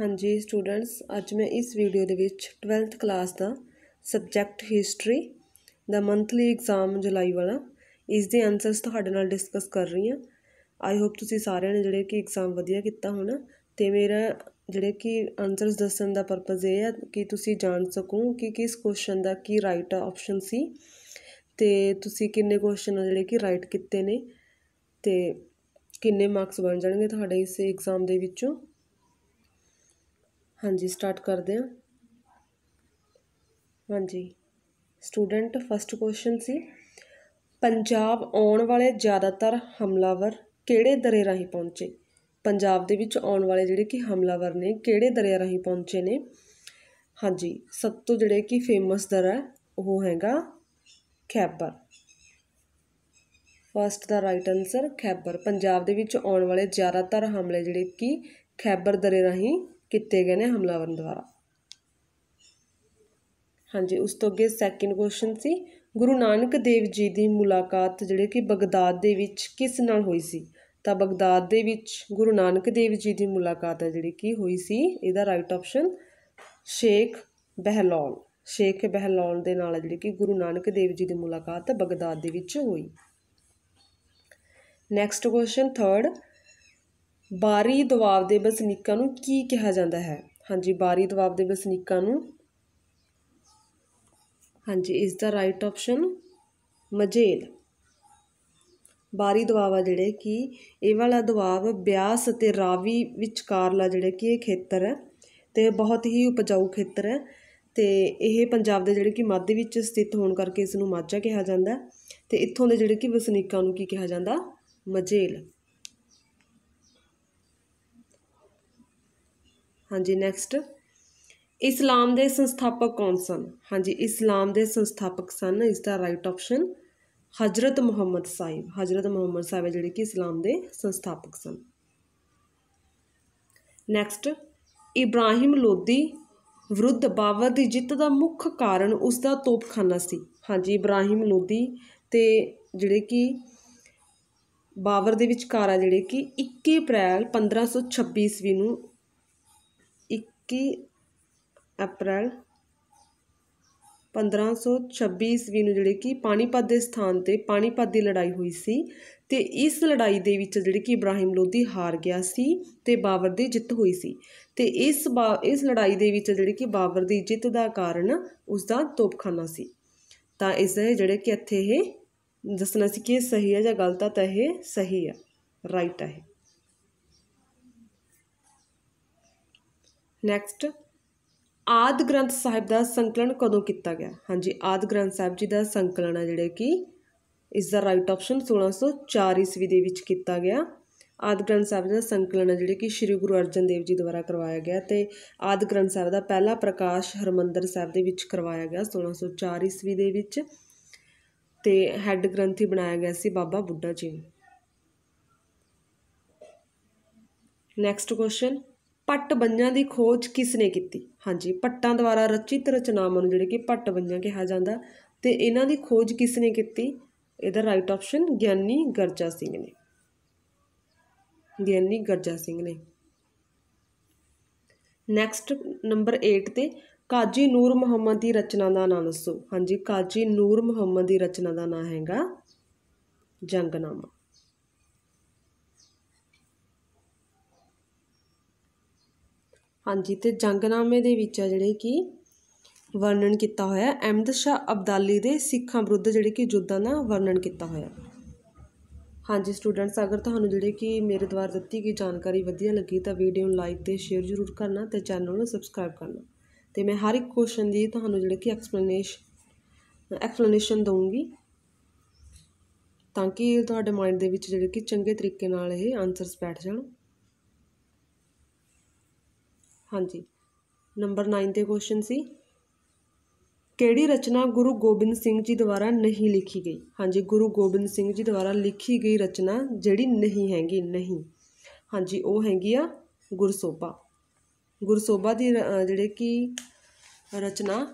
ਹਾਂਜੀ ਸਟੂਡੈਂਟਸ ਅੱਜ ਮੈਂ ਇਸ ਵੀਡੀਓ ਦੇ ਵਿੱਚ 12th ਕਲਾਸ ਦਾ ਸਬਜੈਕਟ ਹਿਸਟਰੀ ਦਾ ਮੰਥਲੀ ਐਗਜ਼ਾਮ ਜੁਲਾਈ ਵਾਲਾ ਇਸ ਦੇ ਆਨਸਰਸ ਤੁਹਾਡੇ ਨਾਲ ਡਿਸਕਸ ਕਰ ਰਹੀ ਹਾਂ ਆਈ ਹੋਪ ਤੁਸੀਂ ਸਾਰਿਆਂ ਨੇ ਜਿਹੜੇ ਕਿ ਐਗਜ਼ਾਮ ਵਧੀਆ ਕੀਤਾ ਹੋਣਾ ਤੇ ਮੇਰਾ ਜਿਹੜੇ ਕਿ ਆਨਸਰਸ ਦੱਸਣ ਦਾ ਪਰਪਸ ਇਹ ਹੈ ਕਿ ਤੁਸੀਂ ਜਾਣ ਸਕੋ ਕਿ ਕਿਸ ਕੁਐਸਚਨ ਦਾ ਕੀ ਰਾਈਟ ਆਪਸ਼ਨ ਸੀ ਤੇ ਤੁਸੀਂ ਕਿੰਨੇ ਕੁਐਸਚਨ ਜਿਹੜੇ ਕਿ ਰਾਈਟ ਕੀਤੇ ਨੇ ਤੇ ਕਿੰਨੇ ਮਾਰਕਸ ਬਣ ਜਾਣਗੇ ਤੁਹਾਡੇ ਇਸ ਐਗਜ਼ਾਮ ਦੇ ਵਿੱਚੋਂ ਹਾਂਜੀ ਸਟਾਰਟ ਕਰਦੇ ਹਾਂ ਹਾਂਜੀ ਸਟੂਡੈਂਟ ਫਸਟ ਕੁਐਸਚਨ ਸੀ ਪੰਜਾਬ ਆਉਣ ਵਾਲੇ ਜ਼ਿਆਦਾਤਰ ਹਮਲਾਵਰ ਕਿਹੜੇ ਦਰੇ ਰਾਹੀਂ ਪਹੁੰਚੇ ਪੰਜਾਬ ਦੇ ਵਿੱਚ ਆਉਣ ਵਾਲੇ ਜਿਹੜੇ ਕਿ ਹਮਲਾਵਰ ਨੇ ਕਿਹੜੇ ਦਰਿਆ ਰਾਹੀਂ ਪਹੁੰਚੇ ਨੇ ਹਾਂਜੀ ਸਭ ਤੋਂ ਜਿਹੜੇ ਕਿ ਫੇਮਸ ਦਰਾ ਉਹ ਹੈਗਾ ਖੈਬਰ ਫਸਟ ਦਾ ਰਾਈਟ ਆਨਸਰ ਖੈਬਰ ਪੰਜਾਬ ਦੇ ਵਿੱਚ ਆਉਣ ਵਾਲੇ ਜ਼ਿਆਦਾਤਰ ਹਮਲੇ ਜਿਹੜੇ ਕਿ ਖੈਬਰ ਦਰੇ ਰਾਹੀਂ ਕੀਤੇ ਗਏ ਨੇ ਹਮਲਾਵਰ ਦੁਆਰਾ ਹਾਂਜੀ ਉਸ ਤੋਂ ਅੱਗੇ ਸੈਕਿੰਡ ਕੁਐਸਚਨ ਸੀ ਗੁਰੂ ਨਾਨਕ ਦੇਵ ਜੀ ਦੀ ਮੁਲਾਕਾਤ ਜਿਹੜੇ ਕਿ ਬਗਦਾਦ ਦੇ ਵਿੱਚ ਕਿਸ ਨਾਲ ਹੋਈ ਸੀ ਤਾਂ ਬਗਦਾਦ ਦੇ ਵਿੱਚ ਗੁਰੂ ਨਾਨਕ ਦੇਵ ਜੀ ਦੀ ਮੁਲਾਕਾਤ ਹੈ ਜਿਹੜੀ ਕਿ ਹੋਈ ਸੀ ਇਹਦਾ ਰਾਈਟ ਆਪਸ਼ਨ ਸ਼ੇਖ ਬਹਿਲੌਲ ਸ਼ੇਖ ਬਹਿਲੌਲ ਦੇ ਨਾਲ ਜਿਹੜੀ ਕਿ ਗੁਰੂ ਨਾਨਕ ਦੇਵ ਜੀ ਦੀ ਮੁਲਾਕਾਤ ਬਗਦਾਦ ਦੇ ਵਿੱਚ ਹੋਈ ਨੈਕਸਟ ਕੁਐਸਚਨ 3rd ਬਾਰੀ ਦਬਾਅ ਦੇ ਵਸਨੀਕਾਂ ਨੂੰ ਕੀ ਕਿਹਾ ਜਾਂਦਾ ਹੈ ਹਾਂਜੀ ਬਾਰੀ ਦਬਾਅ ਦੇ ਵਸਨੀਕਾਂ ਨੂੰ ਹਾਂਜੀ ਇਸ ਦਾ ਰਾਈਟ ਆਪਸ਼ਨ ਮਜੇਲ ਬਾਰੀ ਦਬਾਅ ਆ ਜਿਹੜੇ ਕਿ ਇਹ ਵਾਲਾ ਦਬਾਅ ਬਿਆਸ ਅਤੇ ਰਾਵੀ ਵਿਚਕਾਰਲਾ ਜਿਹੜੇ ਕਿ ਇਹ ਖੇਤਰ ਹੈ ਤੇ ਬਹੁਤ ਹੀ ਉਪਜਾਊ ਖੇਤਰ ਹੈ ਤੇ ਇਹ ਪੰਜਾਬ ਦੇ ਜਿਹੜੇ ਕਿ ਮੱਧ ਵਿੱਚ ਸਥਿਤ ਹੋਣ ਕਰਕੇ ਇਸ ਨੂੰ ਮਾਝਾ ਕਿਹਾ ਜਾਂਦਾ ਤੇ ਇੱਥੋਂ ਦੇ ਜਿਹੜੇ ਕਿ ਵਸਨੀਕਾਂ ਨੂੰ ਕੀ ਕਿਹਾ ਜਾਂਦਾ ਮਜੇਲ ਹਾਂਜੀ ਨੈਕਸਟ ਇਸਲਾਮ ਦੇ ਸੰਸਥਾਪਕ ਕੌਣ ਸਨ ਹਾਂਜੀ ਇਸਲਾਮ ਦੇ ਸੰਸਥਾਪਕ ਸਨ ਇਸ ਦਾ ਰਾਈਟ ਆਪਸ਼ਨ ਹਜ਼ਰਤ ਮੁਹੰਮਦ ਸਾਹਿਬ ਹਜ਼ਰਤ ਮੁਹੰਮਦ ਸਾਹਿਬ ਜਿਹੜੇ ਕਿ ਇਸਲਾਮ ਦੇ ਸੰਸਥਾਪਕ ਸਨ ਨੈਕਸਟ ਇਬਰਾਹਿਮ ਲੋਦੀ ਵਿਰੁੱਧ ਬਾਬਰ ਦੀ ਜਿੱਤ ਦਾ ਮੁੱਖ ਕਾਰਨ ਉਸ ਦਾ ਤੋਪਖਾਨਾ ਸੀ ਹਾਂਜੀ ਇਬਰਾਹਿਮ ਲੋਦੀ ਤੇ ਜਿਹੜੇ ਕਿ ਬਾਬਰ ਦੇ ਵਿਚਕਾਰ ਆ ਜਿਹੜੇ ਕਿ 21 ਅਪ੍ਰੈਲ 1526 ਈਸਵੀ ਨੂੰ ਇੱਕੀ ਅਪ੍ਰੈਲ 1526 ਈਸਵੀ ਨੂੰ ਜਿਹੜੇ ਕਿ ਪਾਣੀਪਤ ਦੇ ਸਥਾਨ 'ਤੇ ਪਾਣੀਪਤ ਦੀ ਲੜਾਈ ਹੋਈ ਸੀ ਤੇ ਇਸ ਲੜਾਈ ਦੇ ਵਿੱਚ ਜਿਹੜੇ ਕਿ ਇਬਰਾਹਿਮ ਲੋਧੀ ਹਾਰ ਗਿਆ ਸੀ ਤੇ ਬਾਬਰ ਦੀ ਜਿੱਤ ਹੋਈ ਸੀ ਤੇ ਇਸ ਇਸ ਲੜਾਈ ਦੇ ਵਿੱਚ ਜਿਹੜੇ ਕਿ ਬਾਬਰ ਦੀ ਜਿੱਤ ਦਾ ਕਾਰਨ ਉਸ ਦਾ ਤੋਪਖਾਨਾ ਸੀ ਤਾਂ ਇਸ ਦੇ ਜਿਹੜੇ ਕਿ ਇੱਥੇ ਇਹ ਦੱਸਣਾ ਸੀ ਕਿ ਇਹ ਸਹੀ ਹੈ ਜਾਂ ਗਲਤ ਹੈ ਤਾਂ ਇਹ ਸਹੀ ਹੈ ਰਾਈਟ ਹੈ ਨੈਕਸਟ ਆਦ ਗ੍ਰੰਥ ਸਾਹਿਬ ਦਾ ਸੰਕਲਨ ਕਦੋਂ ਕੀਤਾ ਗਿਆ ਹਾਂਜੀ ਆਦ ਗ੍ਰੰਥ ਸਾਹਿਬ ਜੀ ਦਾ ਸੰਕਲਨ ਆ ਜਿਹੜੇ ਕਿ ਇਸ ਦਾ ਰਾਈਟ ਆਪਸ਼ਨ 1604 ਈਸਵੀ ਦੇ ਵਿੱਚ ਕੀਤਾ ਗਿਆ ਆਦ ਗ੍ਰੰਥ ਸਾਹਿਬ ਦਾ ਸੰਕਲਨ ਆ ਜਿਹੜੇ ਕਿ ਸ੍ਰੀ ਗੁਰੂ ਅਰਜਨ ਦੇਵ ਜੀ ਦੁਆਰਾ ਕਰਵਾਇਆ ਗਿਆ ਤੇ ਆਦ ਗ੍ਰੰਥ ਸਾਹਿਬ ਦਾ ਪਹਿਲਾ ਪ੍ਰਕਾਸ਼ ਹਰਮੰਦਰ ਸਾਹਿਬ ਦੇ ਵਿੱਚ ਕਰਵਾਇਆ ਗਿਆ 1604 ਈਸਵੀ ਦੇ ਵਿੱਚ ਤੇ ਹੈੱਡ ਗ੍ਰੰਥੀ ਬਣਾਇਆ ਗਿਆ ਸੀ ਬਾਬਾ ਬੁੱਢਾ ਜੀ ਨੈਕਸਟ ਕੁਐਸਚਨ ਪੱਟ ਬੰਜਾਂ ਦੀ ਖੋਜ ਕਿਸ ਨੇ ਕੀਤੀ ਹਾਂਜੀ ਪੱਟਾਂ ਦੁਆਰਾ ਰਚਿਤ ਰਚਨਾਵਾਂ ਨੂੰ ਜਿਹੜੇ ਕਿ ਪੱਟ ਬੰਜਾਂ ਕਿਹਾ ਜਾਂਦਾ ਤੇ ਇਹਨਾਂ ਦੀ ਖੋਜ ਕਿਸ ਨੇ ਕੀਤੀ ਇਹਦਾ ਰਾਈਟ ਆਪਸ਼ਨ ਗਿਆਨੀ ਗਰਜਾ ਸਿੰਘ ਨੇ ਗਿਆਨੀ ਗਰਜਾ ਸਿੰਘ ਨੇ ਨੈਕਸਟ ਨੰਬਰ 8 ਤੇ ਕਾਜੀ ਨੂਰ ਮੁਹੰਮਦ ਦੀ ਰਚਨਾ ਦਾ ਨਾਮ ਦੱਸੋ ਹਾਂਜੀ ਕਾਜੀ ਨੂਰ ਮੁਹੰਮਦ ਦੀ ਰਚਨਾ ਦਾ ਨਾਮ ਹੈਗਾ ਜੰਗਨਾਮਾ ਹਾਂਜੀ ਤੇ ਜੰਗਨਾਮੇ ਦੇ ਵਿੱਚ ਆ ਜਿਹੜੇ ਕਿ ਵਰਣਨ ਕੀਤਾ ਹੋਇਆ ਅਹਿਮਦ ਸ਼ਾਹ ਅਬਦਾਲੀ ਦੇ ਸਿੱਖਾਂ ਵਿਰੁੱਧ ਜਿਹੜੇ ਕਿ ਜੁੱਦਾਂ ਦਾ ਵਰਣਨ ਕੀਤਾ ਹੋਇਆ ਹਾਂਜੀ ਸਟੂਡੈਂਟਸ ਅਗਰ ਤੁਹਾਨੂੰ ਜਿਹੜੇ ਕਿ ਮੇਰੇ ਦੁਆਰਾ ਦਿੱਤੀ ਗਈ ਜਾਣਕਾਰੀ ਵਧੀਆ ਲੱਗੀ ਤਾਂ ਵੀਡੀਓ ਨੂੰ ਲਾਈਕ ਤੇ ਸ਼ੇਅਰ ਜ਼ਰੂਰ ਕਰਨਾ ਤੇ ਚੈਨਲ ਨੂੰ ਸਬਸਕ੍ਰਾਈਬ ਕਰਨਾ ਤੇ ਮੈਂ ਹਰ ਇੱਕ ਕੁਐਸਚਨ ਦੀ ਤੁਹਾਨੂੰ ਜਿਹੜੇ ਕਿ ਐਕਸਪਲੇਨੇਸ਼ਨ ਐਕਸਪਲੇਨੇਸ਼ਨ ਦਵਾਂਗੀ ਤਾਂ ਕਿ ਤੁਹਾਡੇ ਮਾਈਂਡ ਦੇ ਵਿੱਚ ਜਿਹੜੇ ਕਿ ਚੰਗੇ ਤਰੀਕੇ ਨਾਲ ਇਹ ਆਨਸਰਸ ਬੈਠ ਜਾਣ ਹਾਂਜੀ ਨੰਬਰ 9 ਦੇ ਕੁਐਸਚਨ ਸੀ ਕਿਹੜੀ ਰਚਨਾ ਗੁਰੂ ਗੋਬਿੰਦ ਸਿੰਘ ਜੀ ਦੁਆਰਾ ਨਹੀਂ ਲਿਖੀ ਗਈ ਹਾਂਜੀ ਗੁਰੂ ਗੋਬਿੰਦ ਸਿੰਘ ਜੀ ਦੁਆਰਾ ਲਿਖੀ ਗਈ ਰਚਨਾ ਜਿਹੜੀ ਨਹੀਂ ਹੈਗੀ ਨਹੀਂ ਹਾਂਜੀ ਉਹ ਹੈਗੀ ਆ ਗੁਰਸੋਭਾ ਗੁਰਸੋਭਾ ਦੀ ਜਿਹੜੇ ਕੀ ਰਚਨਾ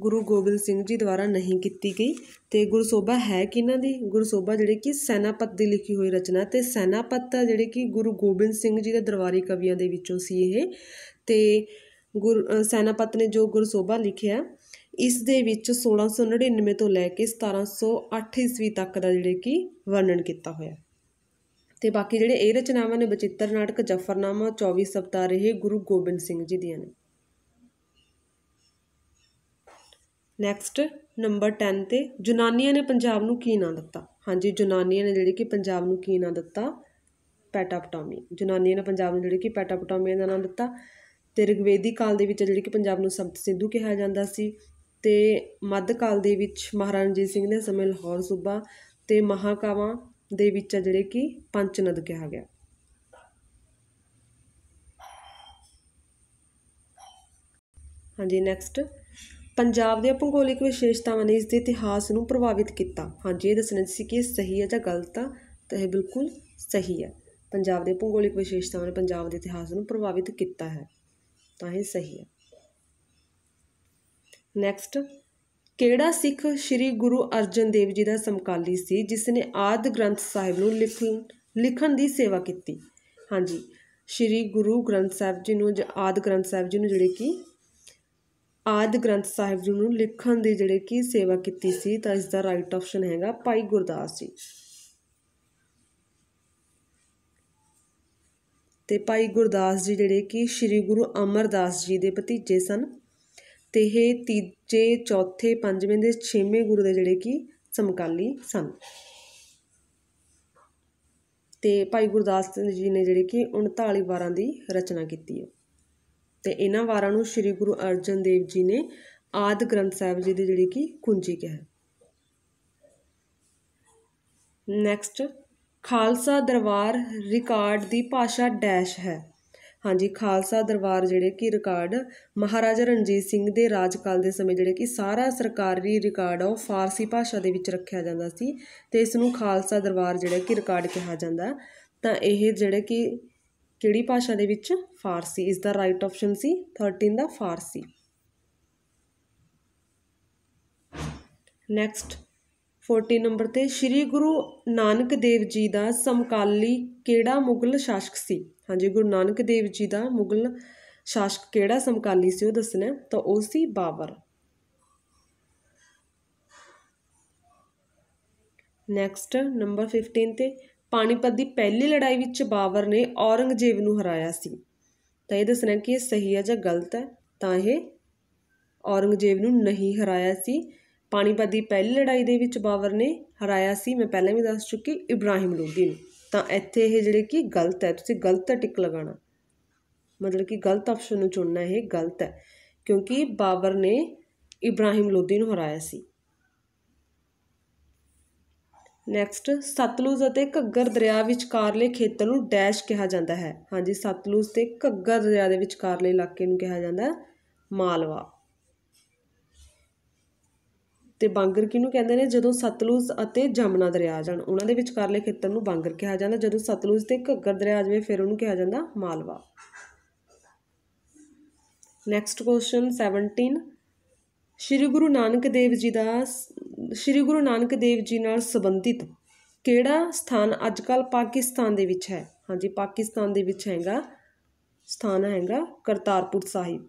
ਗੁਰੂ ਗੋਬਿੰਦ ਸਿੰਘ ਜੀ ਦੁਆਰਾ ਨਹੀਂ ਕੀਤੀ ਗਈ ਤੇ ਗੁਰਸੋਭਾ ਹੈ ਇਹਨਾਂ ਦੀ ਗੁਰਸੋਭਾ ਜਿਹੜੇ ਕਿ ਸੈਨਾਪਤ ਦੀ ਲਿਖੀ ਹੋਈ ਰਚਨਾ ਤੇ ਸੈਨਾਪਤ ਆ ਜਿਹੜੇ ਕਿ ਗੁਰੂ ਗੋਬਿੰਦ ਸਿੰਘ ਜੀ ਦੇ ਦਰਬਾਰੀ ਕਵੀਆਂ ਦੇ ਵਿੱਚੋਂ ਸੀ ਇਹ ਤੇ ਗੁਰ ਸੈਨਾਪਤ ਨੇ ਜੋ ਗੁਰਸੋਭਾ ਲਿਖਿਆ ਇਸ ਦੇ ਵਿੱਚ 1699 ਤੋਂ ਲੈ ਕੇ 1708 ਈਸਵੀ ਤੱਕ ਦਾ ਜਿਹੜੇ ਕਿ ਵਰਣਨ ਕੀਤਾ ਹੋਇਆ ਤੇ ਬਾਕੀ ਜਿਹੜੇ ਇਹ ਰਚਨਾਵਾਂ ਨੇ ਬਚਿੱਤਰ ਨਾਟਕ ਜਫਰਨਾਮਾ 24 ਸਪਤਾ ਰਹੇ ਗੁਰੂ ਗੋਬਿੰਦ ਸਿੰਘ ਜੀ ਦੀਆਂ ਨੇ ਨੈਕਸਟ ਨੰਬਰ 10 'ਤੇ ਜੁਨਾਨੀਆਂ ਨੇ ਪੰਜਾਬ ਨੂੰ ਕੀ ਨਾਂ ਦਿੱਤਾ ਹਾਂਜੀ ਜੁਨਾਨੀਆਂ ਨੇ ਜਿਹੜੀ ਕਿ ਪੰਜਾਬ ਨੂੰ ਕੀ ਨਾਂ ਦਿੱਤਾ ਪੈਟਾਪਟੋਮੀ ਜੁਨਾਨੀਆਂ ਨੇ ਪੰਜਾਬ ਨੂੰ ਜਿਹੜੀ ਕਿ ਪੈਟਾਪਟੋਮੀ ਦਾ ਨਾਂ ਦਿੱਤਾ ਤੇ ਰਿਗਵੇਦੀ ਕਾਲ ਦੇ ਵਿੱਚ ਜਿਹੜੀ ਕਿ ਪੰਜਾਬ ਨੂੰ ਸਬਤ ਸਿੰਧੂ ਕਿਹਾ ਜਾਂਦਾ ਸੀ ਤੇ ਮੱਧ ਕਾਲ ਦੇ ਵਿੱਚ ਮਹਾਰਾਜਾ ਜੀ ਸਿੰਘ ਨੇ ਸਮੇਂ ਲਾਹੌਰ ਸੂਬਾ ਤੇ ਮਹਾਕਾਵਾਂ ਦੇ ਵਿੱਚ ਜਿਹੜੇ ਕਿ ਪੰਚਨਦ ਕਿਹਾ ਗਿਆ ਹਾਂਜੀ ਨੈਕਸਟ ਪੰਜਾਬ ਦੇ ਭੂਗੋਲਿਕ ਵਿਸ਼ੇਸ਼ਤਾਵਾਂ ਨੇ ਇਸ ਦੇ ਇਤਿਹਾਸ ਨੂੰ ਪ੍ਰਭਾਵਿਤ ਕੀਤਾ ਹਾਂਜੀ ਇਹ ਦੱਸਣਾ ਸੀ ਕਿ ਇਹ ਸਹੀ ਹੈ ਜਾਂ ਗਲਤ ਹੈ ਤਾਂ ਇਹ ਬਿਲਕੁਲ ਸਹੀ ਹੈ ਪੰਜਾਬ ਦੇ ਭੂਗੋਲਿਕ ਵਿਸ਼ੇਸ਼ਤਾਵਾਂ ਨੇ ਪੰਜਾਬ ਦੇ ਇਤਿਹਾਸ ਨੂੰ ਪ੍ਰਭਾਵਿਤ ਕੀਤਾ ਹੈ ਤਾਂ ਇਹ ਸਹੀ ਹੈ ਨੈਕਸਟ ਕਿਹੜਾ ਸਿੱਖ ਸ੍ਰੀ ਗੁਰੂ ਅਰਜਨ ਦੇਵ ਜੀ ਦਾ ਸਮਕਾਲੀ ਸੀ ਜਿਸ ਨੇ ਆਦ ਗ੍ਰੰਥ ਸਾਹਿਬ ਨੂੰ ਲਿਖਣ ਲਿਖਣ ਦੀ ਸੇਵਾ ਕੀਤੀ ਹਾਂਜੀ ਸ੍ਰੀ ਗੁਰੂ ਗ੍ਰੰਥ ਸਾਹਿਬ ਜੀ ਨੂੰ ਆਦ ਗ੍ਰੰਥ ਸਾਹਿਬ ਜੀ ਨੂੰ ਜਿਹੜੇ ਕੀ ਆਦਿ ਗ੍ਰੰਥ ਸਾਹਿਬ ਜੀ ਨੂੰ ਲਿਖਣ ਦੀ ਜਿਹੜੇ ਕੀ ਸੇਵਾ ਕੀਤੀ ਸੀ ਤਾਂ ਇਸ ਦਾ ਰਾਈਟ ਆਪਸ਼ਨ ਹੈਗਾ ਭਾਈ ਗੁਰਦਾਸ ਜੀ ਤੇ ਭਾਈ ਗੁਰਦਾਸ ਜੀ ਜਿਹੜੇ ਕੀ ਸ੍ਰੀ ਗੁਰੂ ਅਮਰਦਾਸ ਜੀ ਦੇ ਭਤੀਜੇ ਸਨ ਤੇ ਇਹ ਤੀਜੇ ਚੌਥੇ ਪੰਜਵੇਂ ਦੇ ਛੇਵੇਂ ਗੁਰੂ ਦੇ ਜਿਹੜੇ ਕੀ ਸਮਕਾਲੀ ਸਨ ਤੇ ਭਾਈ ਗੁਰਦਾਸ ਜੀ ਨੇ ਜਿਹੜੇ ਕੀ 39 12 ਦੀ ਰਚਨਾ ਕੀਤੀ ਹੈ ਤੇ ਇਹਨਾਂ ਵਾਰਾਂ ਨੂੰ ਸ੍ਰੀ ਗੁਰੂ ਅਰਜਨ ਦੇਵ ਜੀ ਨੇ ਆਦ ਗ੍ਰੰਥ ਸਾਹਿਬ ਜੀ ਦੀ ਜਿਹੜੀ ਕਿ ਕੁੰਜੀ ਕਿਹਾ ਨੈਕਸਟ ਖਾਲਸਾ ਦਰਬਾਰ ਰਿਕਾਰਡ ਦੀ ਭਾਸ਼ਾ ਡੈਸ਼ ਹੈ ਹਾਂਜੀ ਖਾਲਸਾ ਦਰਬਾਰ ਜਿਹੜੇ ਕਿ ਰਿਕਾਰਡ ਮਹਾਰਾਜਾ ਰਣਜੀਤ ਸਿੰਘ ਦੇ ਰਾਜਕਾਲ ਦੇ ਸਮੇਂ ਜਿਹੜੇ ਕਿ ਸਾਰਾ ਸਰਕਾਰੀ ਰਿਕਾਰਡ ਆ ਉਹ ਫਾਰਸੀ ਭਾਸ਼ਾ ਦੇ ਵਿੱਚ ਰੱਖਿਆ ਜਾਂਦਾ ਸੀ ਤੇ ਇਸ ਨੂੰ ਖਾਲਸਾ ਦਰਬਾਰ ਜਿਹੜਾ ਕਿ ਰਿਕਾਰਡ ਕਿਹਾ ਜਾਂਦਾ ਤਾਂ ਇਹ ਜਿਹੜੇ ਕਿ ਕਿਹੜੀ ਭਾਸ਼ਾ ਦੇ ਵਿੱਚ ਫਾਰਸੀ ਇਸ ਦਾ ਰਾਈਟ ਆਪਸ਼ਨ ਸੀ 13 ਦਾ ਫਾਰਸੀ ਨੈਕਸਟ 14 ਨੰਬਰ ਤੇ ਸ੍ਰੀ ਗੁਰੂ ਨਾਨਕ ਦੇਵ ਜੀ ਦਾ ਸਮਕਾਲੀ ਕਿਹੜਾ ਮੁਗਲ ਸ਼ਾਸਕ ਸੀ ਹਾਂਜੀ ਗੁਰੂ ਨਾਨਕ ਦੇਵ ਜੀ ਦਾ ਮੁਗਲ ਸ਼ਾਸਕ ਕਿਹੜਾ ਸਮਕਾਲੀ ਸੀ ਉਹ ਦੱਸਣਾ ਤਾਂ ਉਹ ਸੀ ਬਾਬਰ ਨੈਕਸਟ ਨੰਬਰ 15 ਤੇ ਪਾਣੀਪਤ ਦੀ ਪਹਿਲੀ ਲੜਾਈ ਵਿੱਚ ਬਾਬਰ ਨੇ ਔਰੰਗਜ਼ੇਬ ਨੂੰ ਹਰਾਇਆ ਸੀ ਤਾਂ ਇਹ ਦੱਸਣਾ ਕਿ ਇਹ ਸਹੀ ਹੈ ਜਾਂ ਗਲਤ ਹੈ ਤਾਂ ਇਹ ਔਰੰਗਜ਼ੇਬ ਨੂੰ ਨਹੀਂ ਹਰਾਇਆ ਸੀ ਪਾਣੀਪਤ ਦੀ ਪਹਿਲੀ ਲੜਾਈ ਦੇ ਵਿੱਚ ਬਾਬਰ ਨੇ ਹਰਾਇਆ ਸੀ ਮੈਂ ਪਹਿਲਾਂ ਵੀ ਦੱਸ ਚੁੱਕੀ ਇਬਰਾਹਿਮ ਲੋਧੀ ਨੂੰ ਤਾਂ ਇੱਥੇ ਇਹ ਜਿਹੜੇ ਕਿ ਗਲਤ ਹੈ ਤੁਸੀਂ ਗਲਤ ਦਾ ਟਿਕ ਲਗਾਣਾ ਮਤਲਬ ਕਿ ਗਲਤ ਆਪਸ਼ਨ ਨੂੰ ਚੁਣਨਾ ਇਹ ਗਲਤ ਹੈ ਕਿਉਂਕਿ ਬਾਬਰ ਨੇ ਇਬਰਾਹਿਮ ਲੋਧੀ ਨੂੰ ਹਰਾਇਆ ਸੀ ਨੈਕਸਟ ਸਤਲੁਜ ਅਤੇ ਘੱਗਰ ਦਰਿਆ ਵਿਚਕਾਰਲੇ ਖੇਤਰ ਨੂੰ ਡੈਸ਼ ਕਿਹਾ ਜਾਂਦਾ ਹੈ ਹਾਂਜੀ ਸਤਲੁਜ ਤੇ ਘੱਗਰ ਦਰਿਆ ਦੇ ਵਿਚਕਾਰਲੇ ਇਲਾਕੇ ਨੂੰ ਕਿਹਾ ਜਾਂਦਾ ਮਾਲਵਾ ਤੇ ਬਾਂਗਰ ਕਿਹਨੂੰ ਕਹਿੰਦੇ ਨੇ ਜਦੋਂ ਸਤਲੁਜ ਅਤੇ ਜਮਨਾ ਦਰਿਆ ਆ ਜਾਣ ਉਹਨਾਂ ਦੇ ਵਿਚਕਾਰਲੇ ਖੇਤਰ ਨੂੰ ਬਾਂਗਰ ਕਿਹਾ ਜਾਂਦਾ ਜਦੋਂ ਸਤਲੁਜ ਤੇ ਘੱਗਰ ਦਰਿਆ ਆ ਜਾਵੇ ਫਿਰ ਉਹਨੂੰ ਕਿਹਾ ਜਾਂਦਾ ਮਾਲਵਾ ਨੈਕਸਟ ਕੁਐਸਚਨ 17 ਸ਼੍ਰੀ ਗੁਰੂ ਨਾਨਕ ਦੇਵ ਜੀ ਦਾ ਸ਼੍ਰੀ ਗੁਰੂ ਨਾਨਕ ਦੇਵ ਜੀ ਨਾਲ ਸੰਬੰਧਿਤ ਕਿਹੜਾ ਸਥਾਨ ਅੱਜ ਕੱਲ ਪਾਕਿਸਤਾਨ ਦੇ ਵਿੱਚ ਹੈ ਹਾਂਜੀ ਪਾਕਿਸਤਾਨ ਦੇ ਵਿੱਚ ਹੈਗਾ ਸਥਾਨ ਹੈਗਾ ਕਰਤਾਰਪੁਰ ਸਾਹਿਬ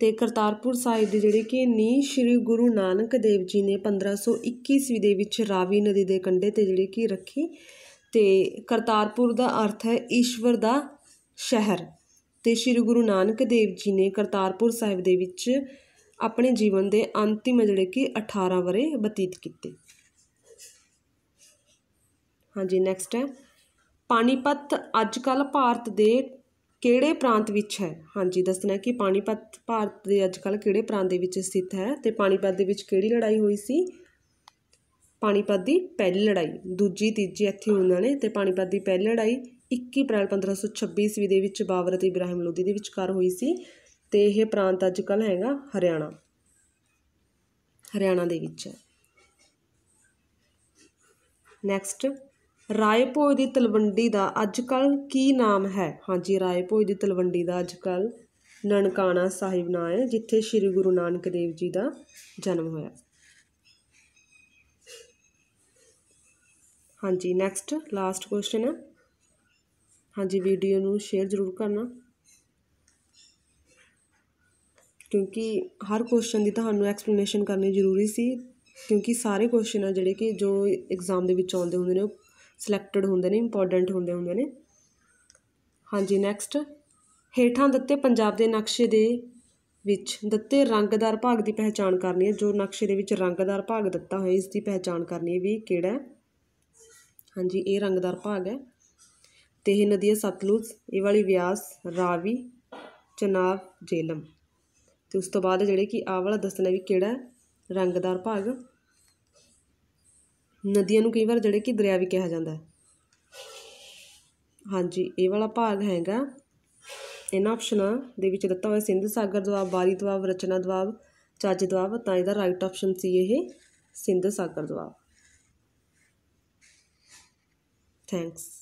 ਤੇ ਕਰਤਾਰਪੁਰ ਸਾਹਿਬ ਦੀ ਜਿਹੜੀ ਕਿ ਨੀ ਸ਼੍ਰੀ ਗੁਰੂ ਨਾਨਕ ਦੇਵ ਜੀ ਨੇ 1521 ਈਸਵੀ ਦੇ ਵਿੱਚ ਰਾਵੀ ਨਦੀ ਦੇ ਕੰਢੇ ਤੇ ਜਿਹੜੀ ਕਿ ਰੱਖੀ ਤੇ ਕਰਤਾਰਪੁਰ ਦਾ ਅਰਥ ਹੈ ਈਸ਼ਵਰ ਦਾ ਸ਼ਹਿਰ ਤੇ ਸ਼੍ਰੀ ਗੁਰੂ ਨਾਨਕ ਦੇਵ ਜੀ ਨੇ ਕਰਤਾਰਪੁਰ ਸਾਹਿਬ ਦੇ ਵਿੱਚ ਆਪਣੇ ਜੀਵਨ ਦੇ ਅੰਤਿਮ ਜਿਹੜੇ ਕਿ 18 ਵਰੇ ਬਤੀਤ ਕੀਤੇ ਹਾਂਜੀ ਨੈਕਸਟ ਹੈ ਪਾਣੀਪਤ ਅੱਜ ਕੱਲ੍ਹ ਭਾਰਤ ਦੇ ਕਿਹੜੇ ਪ੍ਰਾਂਤ ਵਿੱਚ ਹੈ ਹਾਂਜੀ ਦੱਸਣਾ ਕਿ ਪਾਣੀਪਤ ਭਾਰਤ ਦੇ ਅੱਜ ਕੱਲ੍ਹ ਕਿਹੜੇ ਪ੍ਰਾਂਤ ਦੇ ਵਿੱਚ ਸਥਿਤ ਹੈ ਤੇ ਪਾਣੀਪਤ ਦੇ ਵਿੱਚ ਕਿਹੜੀ ਲੜਾਈ ਹੋਈ ਸੀ ਪਾਣੀਪਤ ਦੀ ਪਹਿਲੀ ਲੜਾਈ ਦੂਜੀ ਤੀਜੀ ਇੱਥੇ ਉਹਨਾਂ ਨੇ ਤੇ ਪਾਣੀਪਤ ਦੀ ਪਹਿਲੀ ਲੜਾਈ 21 ਅਪ੍ਰੈਲ 1526 ਈਸਵੀ ਦੇ ਵਿੱਚ ਬਾਬਰ ਅਤੇ ਇਬਰਾਹਿਮ ਲੋਧੀ ਦੇ ਵਿਚਕਾਰ ਹੋਈ ਸੀ ਤੇ ਇਹ ਪ੍ਰਾਂਤ ਅੱਜ ਕੱਲ ਹੈਗਾ ਹਰਿਆਣਾ ਹਰਿਆਣਾ ਦੇ ਵਿੱਚ ਹੈ ਨੈਕਸਟ ਰਾਏਪੋਇ ਦੀ ਤਲਵੰਡੀ ਦਾ ਅੱਜ ਕੱਲ ਕੀ ਨਾਮ ਹੈ ਹਾਂਜੀ ਰਾਏਪੋਇ ਦੀ ਤਲਵੰਡੀ ਦਾ ਅੱਜ ਕੱਲ ਨਨਕਾਣਾ ਸਾਹਿਬ ਨਾਂ ਹੈ ਜਿੱਥੇ ਸ੍ਰੀ ਗੁਰੂ ਨਾਨਕ ਦੇਵ ਜੀ ਦਾ ਜਨਮ ਹੋਇਆ ਹਾਂਜੀ ਨੈਕਸਟ ਲਾਸਟ ਕੁਐਸਚਨ ਹੈ ਹਾਂਜੀ ਵੀਡੀਓ ਨੂੰ ਸ਼ੇਅਰ ਜ਼ਰੂਰ ਕਰਨਾ ਕਿਉਂਕਿ ਹਰ ਕੁਐਸਚਨ ਦੀ ਤੁਹਾਨੂੰ ਐਕਸਪਲੇਨੇਸ਼ਨ ਕਰਨੀ ਜ਼ਰੂਰੀ ਸੀ ਕਿਉਂਕਿ ਸਾਰੇ ਕੁਐਸਚਨ ਆ ਜਿਹੜੇ ਕਿ ਜੋ ਐਗਜ਼ਾਮ ਦੇ ਵਿੱਚ ਆਉਂਦੇ ਹੁੰਦੇ ਨੇ ਉਹ ਸਿਲੈਕਟਡ ਹੁੰਦੇ ਨੇ ਇੰਪੋਰਟੈਂਟ ਹੁੰਦੇ ਹੁੰਦੇ ਨੇ ਹਾਂਜੀ ਨੈਕਸਟ ਹੇਠਾਂ ਦਿੱਤੇ ਪੰਜਾਬ ਦੇ ਨਕਸ਼ੇ ਦੇ ਵਿੱਚ ਦਿੱਤੇ ਰੰਗਦਾਰ ਭਾਗ ਦੀ ਪਹਿਚਾਣ ਕਰਨੀ ਹੈ ਜੋ ਨਕਸ਼ੇ ਦੇ ਵਿੱਚ ਰੰਗਦਾਰ ਭਾਗ ਦਿੱਤਾ ਹੋਇਆ ਇਸ ਦੀ ਪਹਿਚਾਣ ਕਰਨੀ ਹੈ ਵੀ ਕਿਹੜਾ ਹੈ ਹਾਂਜੀ ਇਹ ਰੰਗਦਾਰ ਭਾਗ ਹੈ ਤੇ ਇਹ ਨਦੀ ਹੈ ਸਤਲੁਜ ਇਹ ਵਾਲੀ ਵਿਆਸ ਰਾਵੀ ਚਨਾਬ ਜੇਲਮ ਤੇ ਉਸ ਤੋਂ ਬਾਅਦ ਜਿਹੜੇ ਕਿ ਆਹ ਵਾਲਾ ਦੱਸਣਾ ਵੀ ਕਿਹੜਾ ਰੰਗਦਾਰ ਭਾਗ ਨਦੀਆਂ ਨੂੰ ਕਈ ਵਾਰ ਜਿਹੜੇ ਕਿ ਦਰਿਆ ਵੀ ਕਿਹਾ ਜਾਂਦਾ ਹੈ ਹਾਂਜੀ ਇਹ ਵਾਲਾ ਭਾਗ ਹੈਗਾ ਇਹਨਾਂ ਆਪਸ਼ਨਾਂ ਦੇ ਵਿੱਚ ਦਿੱਤਾ ਹੋਇਆ ਸਿੰਧ ਸਾਗਰ ਦਵਾਬ ਬਾਰੀ ਦਵਾਬ ਰਚਨਾ ਦਵਾਬ ਚੱਜ ਦਵਾਬ ਤਾਂ ਇਹਦਾ ਰਾਈਟ ਆਪਸ਼ਨ ਸੀ ਇਹ ਸਿੰਧ ਸਾਗਰ ਦਵਾਬ Thanks.